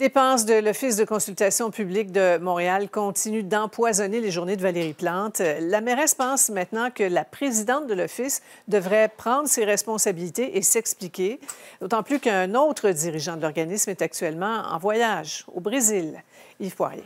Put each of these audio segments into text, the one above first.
Les Dépenses de l'Office de consultation publique de Montréal continuent d'empoisonner les journées de Valérie Plante. La mairesse pense maintenant que la présidente de l'Office devrait prendre ses responsabilités et s'expliquer, d'autant plus qu'un autre dirigeant de l'organisme est actuellement en voyage au Brésil, Yves Poirier.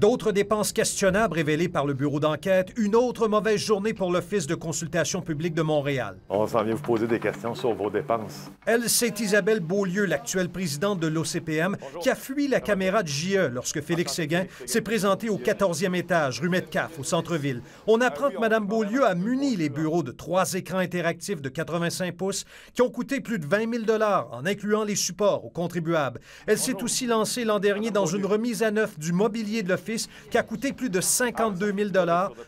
D'autres dépenses questionnables révélées par le bureau d'enquête, une autre mauvaise journée pour l'Office de consultation publique de Montréal. On s'en vient vous poser des questions sur vos dépenses. Elle, c'est Isabelle Beaulieu, l'actuelle présidente de l'OCPM, qui a fui la caméra de JE lorsque Félix Séguin s'est présenté au 14e étage, rue Metcalf, au centre-ville. On ah apprend que Mme Beaulieu a muni les bureaux de trois écrans interactifs de 85 pouces qui ont coûté plus de 20 000 en incluant les supports aux contribuables. Elle s'est aussi lancée l'an dernier dans une remise à neuf du mobilier de l'Office qui a coûté plus de 52 000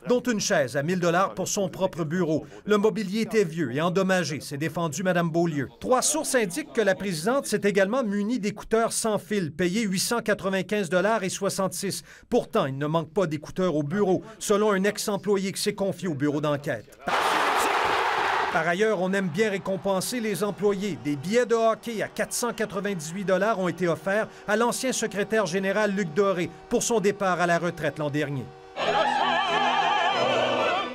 dont une chaise à 1 000 pour son propre bureau. Le mobilier était vieux et endommagé, s'est défendu Mme Beaulieu. Trois sources indiquent que la présidente s'est également munie d'écouteurs sans fil, payés 895 et 66. Pourtant, il ne manque pas d'écouteurs au bureau, selon un ex-employé qui s'est confié au bureau d'enquête. Par ailleurs, on aime bien récompenser les employés. Des billets de hockey à 498 dollars ont été offerts à l'ancien secrétaire général Luc Doré pour son départ à la retraite l'an dernier.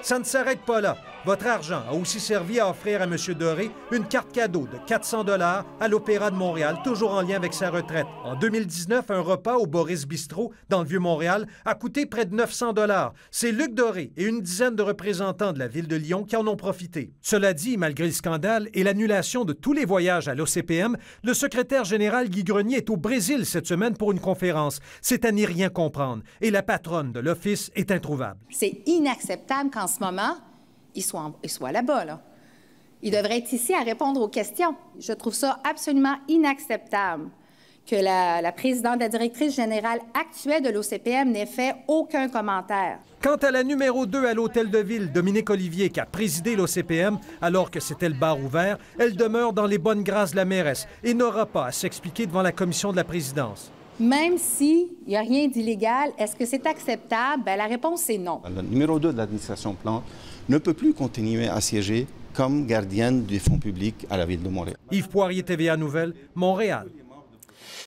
Ça ne s'arrête pas là. Votre argent a aussi servi à offrir à M. Doré une carte cadeau de 400 dollars à l'Opéra de Montréal, toujours en lien avec sa retraite. En 2019, un repas au Boris Bistrot, dans le Vieux-Montréal, a coûté près de 900 dollars. C'est Luc Doré et une dizaine de représentants de la ville de Lyon qui en ont profité. Cela dit, malgré le scandale et l'annulation de tous les voyages à l'OCPM, le secrétaire général Guy Grenier est au Brésil cette semaine pour une conférence. C'est à n'y rien comprendre. Et la patronne de l'Office est introuvable. C'est inacceptable qu'en ce moment, il soient, être ici à répondre aux questions. Je trouve ça absolument inacceptable que la, la présidente, la directrice générale actuelle de l'OCPM n'ait fait aucun commentaire. Quant à la numéro 2 à l'Hôtel de Ville, Dominique Olivier, qui a présidé l'OCPM alors que c'était le bar ouvert, elle demeure dans les bonnes grâces de la mairesse et n'aura pas à s'expliquer devant la commission de la présidence même s'il n'y a rien d'illégal, est-ce que c'est acceptable? Ben, la réponse est non. Le numéro 2 de l'administration Plante ne peut plus continuer à siéger comme gardienne des fonds publics à la Ville de Montréal. Yves Poirier, TVA Nouvelle, Montréal.